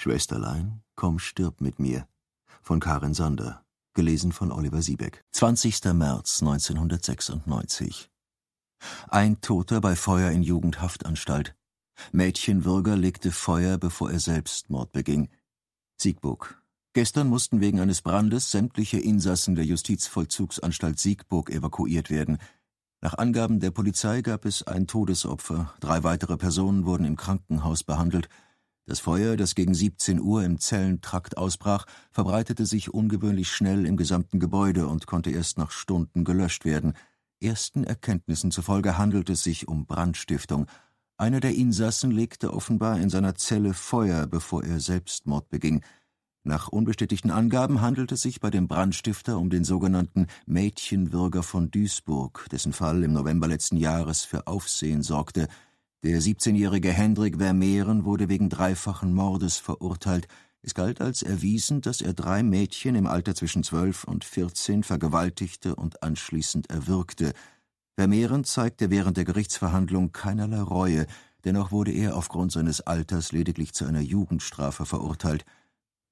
Schwesterlein, komm, stirb mit mir. Von Karin Sander. Gelesen von Oliver Siebeck. 20. März 1996. Ein Toter bei Feuer in Jugendhaftanstalt. Mädchenwürger legte Feuer, bevor er Selbstmord beging. Siegburg. Gestern mussten wegen eines Brandes sämtliche Insassen der Justizvollzugsanstalt Siegburg evakuiert werden. Nach Angaben der Polizei gab es ein Todesopfer, drei weitere Personen wurden im Krankenhaus behandelt das Feuer, das gegen 17 Uhr im Zellentrakt ausbrach, verbreitete sich ungewöhnlich schnell im gesamten Gebäude und konnte erst nach Stunden gelöscht werden. Ersten Erkenntnissen zufolge handelte es sich um Brandstiftung. Einer der Insassen legte offenbar in seiner Zelle Feuer, bevor er Selbstmord beging. Nach unbestätigten Angaben handelte es sich bei dem Brandstifter um den sogenannten Mädchenwürger von Duisburg, dessen Fall im November letzten Jahres für Aufsehen sorgte – der 17-jährige Hendrik Vermeeren wurde wegen dreifachen Mordes verurteilt. Es galt als erwiesen, dass er drei Mädchen im Alter zwischen 12 und 14 vergewaltigte und anschließend erwürgte. Vermeeren zeigte während der Gerichtsverhandlung keinerlei Reue, dennoch wurde er aufgrund seines Alters lediglich zu einer Jugendstrafe verurteilt.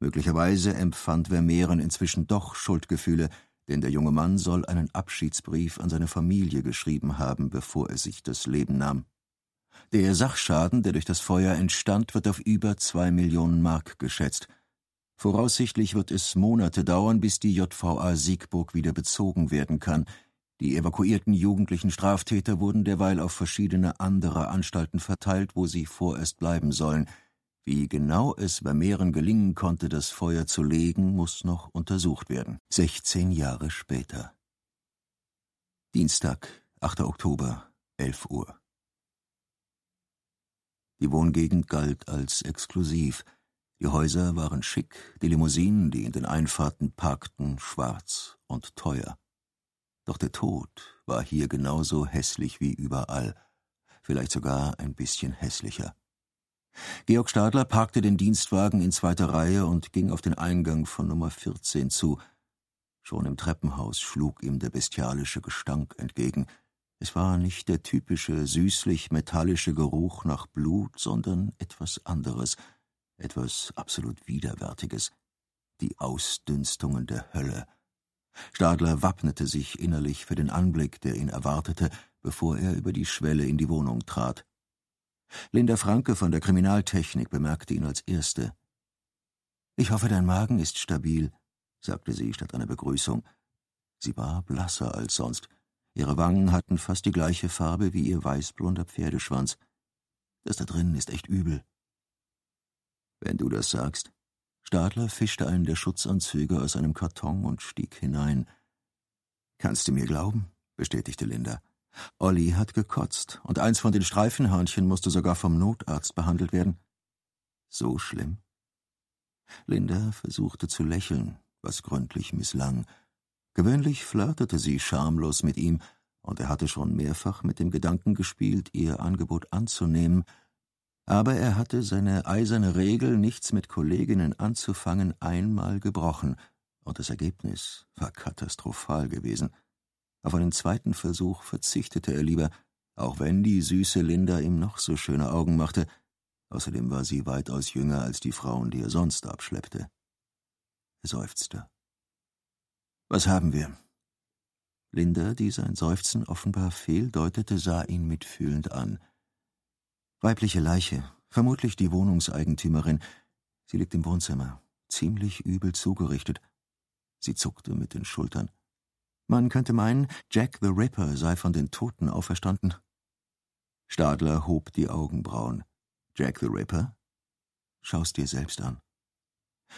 Möglicherweise empfand Vermeeren inzwischen doch Schuldgefühle, denn der junge Mann soll einen Abschiedsbrief an seine Familie geschrieben haben, bevor er sich das Leben nahm. Der Sachschaden, der durch das Feuer entstand, wird auf über zwei Millionen Mark geschätzt. Voraussichtlich wird es Monate dauern, bis die JVA Siegburg wieder bezogen werden kann. Die evakuierten jugendlichen Straftäter wurden derweil auf verschiedene andere Anstalten verteilt, wo sie vorerst bleiben sollen. Wie genau es bei Vermehren gelingen konnte, das Feuer zu legen, muss noch untersucht werden. 16 Jahre später. Dienstag, 8. Oktober, 11 Uhr. Die Wohngegend galt als exklusiv. Die Häuser waren schick, die Limousinen, die in den Einfahrten parkten, schwarz und teuer. Doch der Tod war hier genauso hässlich wie überall, vielleicht sogar ein bisschen hässlicher. Georg Stadler parkte den Dienstwagen in zweiter Reihe und ging auf den Eingang von Nummer 14 zu. Schon im Treppenhaus schlug ihm der bestialische Gestank entgegen – es war nicht der typische süßlich-metallische Geruch nach Blut, sondern etwas anderes, etwas absolut Widerwärtiges, die Ausdünstungen der Hölle. Stadler wappnete sich innerlich für den Anblick, der ihn erwartete, bevor er über die Schwelle in die Wohnung trat. Linda Franke von der Kriminaltechnik bemerkte ihn als Erste. Ich hoffe, dein Magen ist stabil, sagte sie statt einer Begrüßung. Sie war blasser als sonst, Ihre Wangen hatten fast die gleiche Farbe wie ihr weißblonder Pferdeschwanz. Das da drinnen ist echt übel. Wenn du das sagst. Stadler fischte einen der Schutzanzüge aus einem Karton und stieg hinein. Kannst du mir glauben? bestätigte Linda. Olli hat gekotzt, und eins von den Streifenhörnchen musste sogar vom Notarzt behandelt werden. So schlimm? Linda versuchte zu lächeln, was gründlich misslang. Gewöhnlich flirtete sie schamlos mit ihm, und er hatte schon mehrfach mit dem Gedanken gespielt, ihr Angebot anzunehmen, aber er hatte seine eiserne Regel, nichts mit Kolleginnen anzufangen, einmal gebrochen, und das Ergebnis war katastrophal gewesen. Auf einen zweiten Versuch verzichtete er lieber, auch wenn die süße Linda ihm noch so schöne Augen machte, außerdem war sie weitaus jünger als die Frauen, die er sonst abschleppte. Er seufzte. Was haben wir? Linda, die sein Seufzen offenbar fehldeutete, sah ihn mitfühlend an. Weibliche Leiche, vermutlich die Wohnungseigentümerin. Sie liegt im Wohnzimmer, ziemlich übel zugerichtet. Sie zuckte mit den Schultern. Man könnte meinen, Jack the Ripper sei von den Toten auferstanden. Stadler hob die Augenbrauen. Jack the Ripper? Schau's dir selbst an.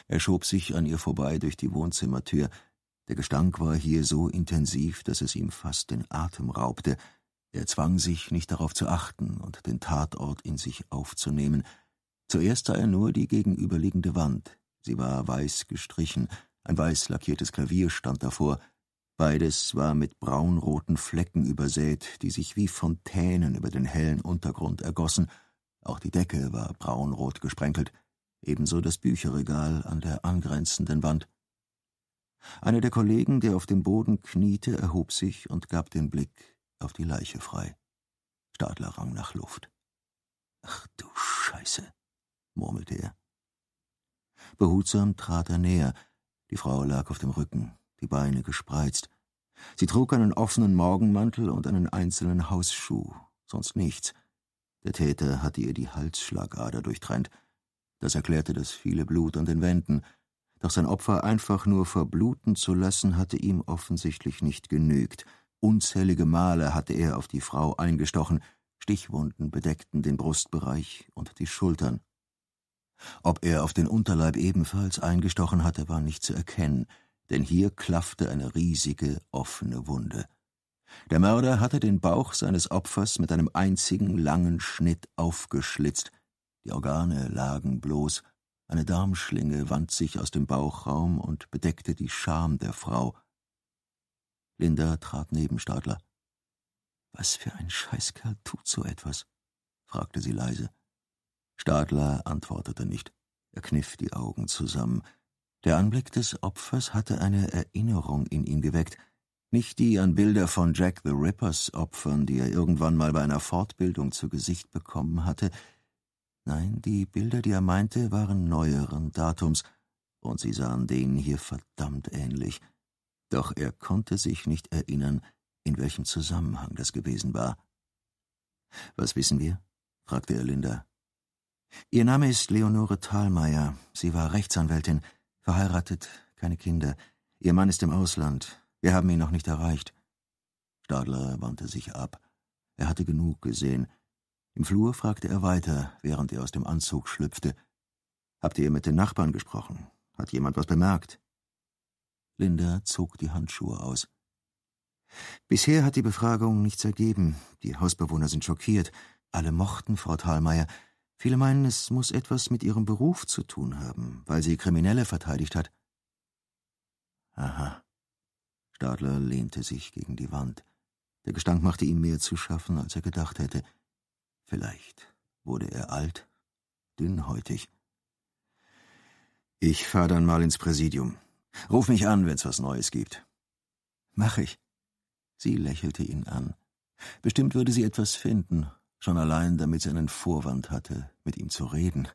Er schob sich an ihr vorbei durch die Wohnzimmertür, der Gestank war hier so intensiv, dass es ihm fast den Atem raubte. Er zwang sich, nicht darauf zu achten und den Tatort in sich aufzunehmen. Zuerst sah er nur die gegenüberliegende Wand. Sie war weiß gestrichen, ein weiß lackiertes Klavier stand davor. Beides war mit braunroten Flecken übersät, die sich wie Fontänen über den hellen Untergrund ergossen. Auch die Decke war braunrot gesprenkelt, ebenso das Bücherregal an der angrenzenden Wand. Einer der Kollegen, der auf dem Boden kniete, erhob sich und gab den Blick auf die Leiche frei. Stadler rang nach Luft. Ach du Scheiße, murmelte er. Behutsam trat er näher. Die Frau lag auf dem Rücken, die Beine gespreizt. Sie trug einen offenen Morgenmantel und einen einzelnen Hausschuh, sonst nichts. Der Täter hatte ihr die Halsschlagader durchtrennt. Das erklärte das viele Blut an den Wänden, doch sein Opfer einfach nur verbluten zu lassen, hatte ihm offensichtlich nicht genügt. Unzählige Male hatte er auf die Frau eingestochen, Stichwunden bedeckten den Brustbereich und die Schultern. Ob er auf den Unterleib ebenfalls eingestochen hatte, war nicht zu erkennen, denn hier klaffte eine riesige, offene Wunde. Der Mörder hatte den Bauch seines Opfers mit einem einzigen langen Schnitt aufgeschlitzt, die Organe lagen bloß, eine Darmschlinge wand sich aus dem Bauchraum und bedeckte die Scham der Frau. Linda trat neben Stadler. Was für ein Scheißkerl tut so etwas? fragte sie leise. Stadler antwortete nicht. Er kniff die Augen zusammen. Der Anblick des Opfers hatte eine Erinnerung in ihm geweckt, nicht die an Bilder von Jack the Rippers Opfern, die er irgendwann mal bei einer Fortbildung zu Gesicht bekommen hatte, Nein, die Bilder, die er meinte, waren neueren Datums, und sie sahen denen hier verdammt ähnlich. Doch er konnte sich nicht erinnern, in welchem Zusammenhang das gewesen war. Was wissen wir? fragte er Linda. Ihr Name ist Leonore Thalmeier. Sie war Rechtsanwältin, verheiratet, keine Kinder. Ihr Mann ist im Ausland. Wir haben ihn noch nicht erreicht. Stadler wandte sich ab. Er hatte genug gesehen. Im Flur fragte er weiter, während er aus dem Anzug schlüpfte. Habt ihr mit den Nachbarn gesprochen? Hat jemand was bemerkt? Linda zog die Handschuhe aus. Bisher hat die Befragung nichts ergeben. Die Hausbewohner sind schockiert. Alle mochten Frau Thalmeier. Viele meinen, es muss etwas mit ihrem Beruf zu tun haben, weil sie Kriminelle verteidigt hat. Aha. Stadler lehnte sich gegen die Wand. Der Gestank machte ihm mehr zu schaffen, als er gedacht hätte. Vielleicht wurde er alt, dünnhäutig. Ich fahr dann mal ins Präsidium. Ruf mich an, wenn's was Neues gibt. Mach ich. Sie lächelte ihn an. Bestimmt würde sie etwas finden, schon allein, damit sie einen Vorwand hatte, mit ihm zu reden.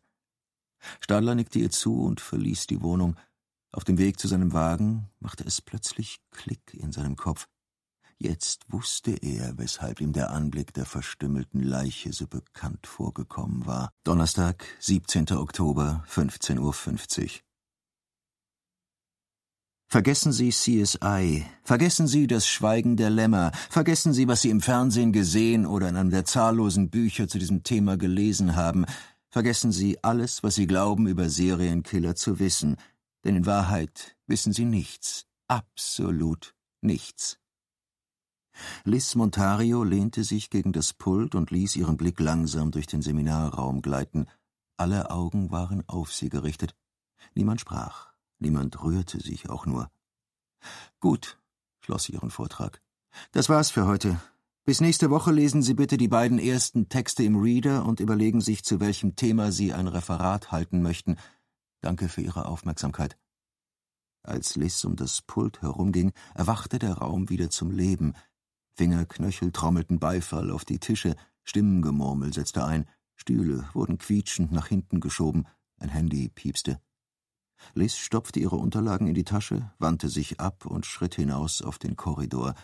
Stadler nickte ihr zu und verließ die Wohnung. Auf dem Weg zu seinem Wagen machte es plötzlich Klick in seinem Kopf. Jetzt wusste er, weshalb ihm der Anblick der verstümmelten Leiche so bekannt vorgekommen war. Donnerstag, 17. Oktober, 15.50 Uhr. Vergessen Sie CSI, vergessen Sie das Schweigen der Lämmer, vergessen Sie, was Sie im Fernsehen gesehen oder in einem der zahllosen Bücher zu diesem Thema gelesen haben, vergessen Sie alles, was Sie glauben über Serienkiller zu wissen, denn in Wahrheit wissen Sie nichts, absolut nichts. Liz Montario lehnte sich gegen das Pult und ließ ihren Blick langsam durch den Seminarraum gleiten. Alle Augen waren auf sie gerichtet. Niemand sprach, niemand rührte sich auch nur. Gut, schloss sie ihren Vortrag. Das war's für heute. Bis nächste Woche lesen Sie bitte die beiden ersten Texte im Reader und überlegen sich, zu welchem Thema Sie ein Referat halten möchten. Danke für Ihre Aufmerksamkeit. Als Liz um das Pult herumging, erwachte der Raum wieder zum Leben. Fingerknöchel trommelten Beifall auf die Tische, Stimmengemurmel setzte ein, Stühle wurden quietschend nach hinten geschoben, ein Handy piepste. Liz stopfte ihre Unterlagen in die Tasche, wandte sich ab und schritt hinaus auf den Korridor,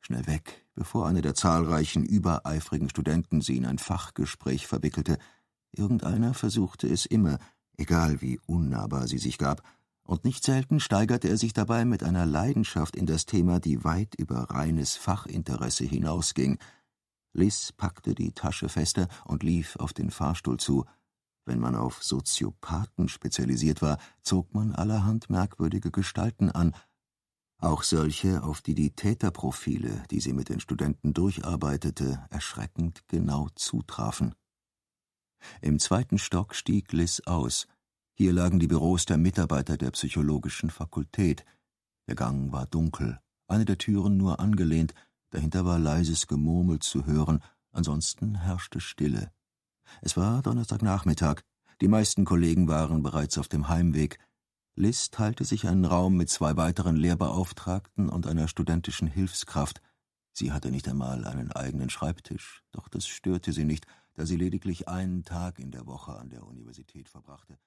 schnell weg, bevor einer der zahlreichen übereifrigen Studenten sie in ein Fachgespräch verwickelte. Irgendeiner versuchte es immer, egal wie unnahbar sie sich gab, und nicht selten steigerte er sich dabei mit einer Leidenschaft in das Thema, die weit über reines Fachinteresse hinausging. Liz packte die Tasche fester und lief auf den Fahrstuhl zu. Wenn man auf Soziopathen spezialisiert war, zog man allerhand merkwürdige Gestalten an, auch solche, auf die die Täterprofile, die sie mit den Studenten durcharbeitete, erschreckend genau zutrafen. Im zweiten Stock stieg Liz aus, hier lagen die Büros der Mitarbeiter der psychologischen Fakultät. Der Gang war dunkel, eine der Türen nur angelehnt, dahinter war leises Gemurmel zu hören, ansonsten herrschte Stille. Es war Donnerstagnachmittag, die meisten Kollegen waren bereits auf dem Heimweg. Liz teilte sich einen Raum mit zwei weiteren Lehrbeauftragten und einer studentischen Hilfskraft. Sie hatte nicht einmal einen eigenen Schreibtisch, doch das störte sie nicht, da sie lediglich einen Tag in der Woche an der Universität verbrachte.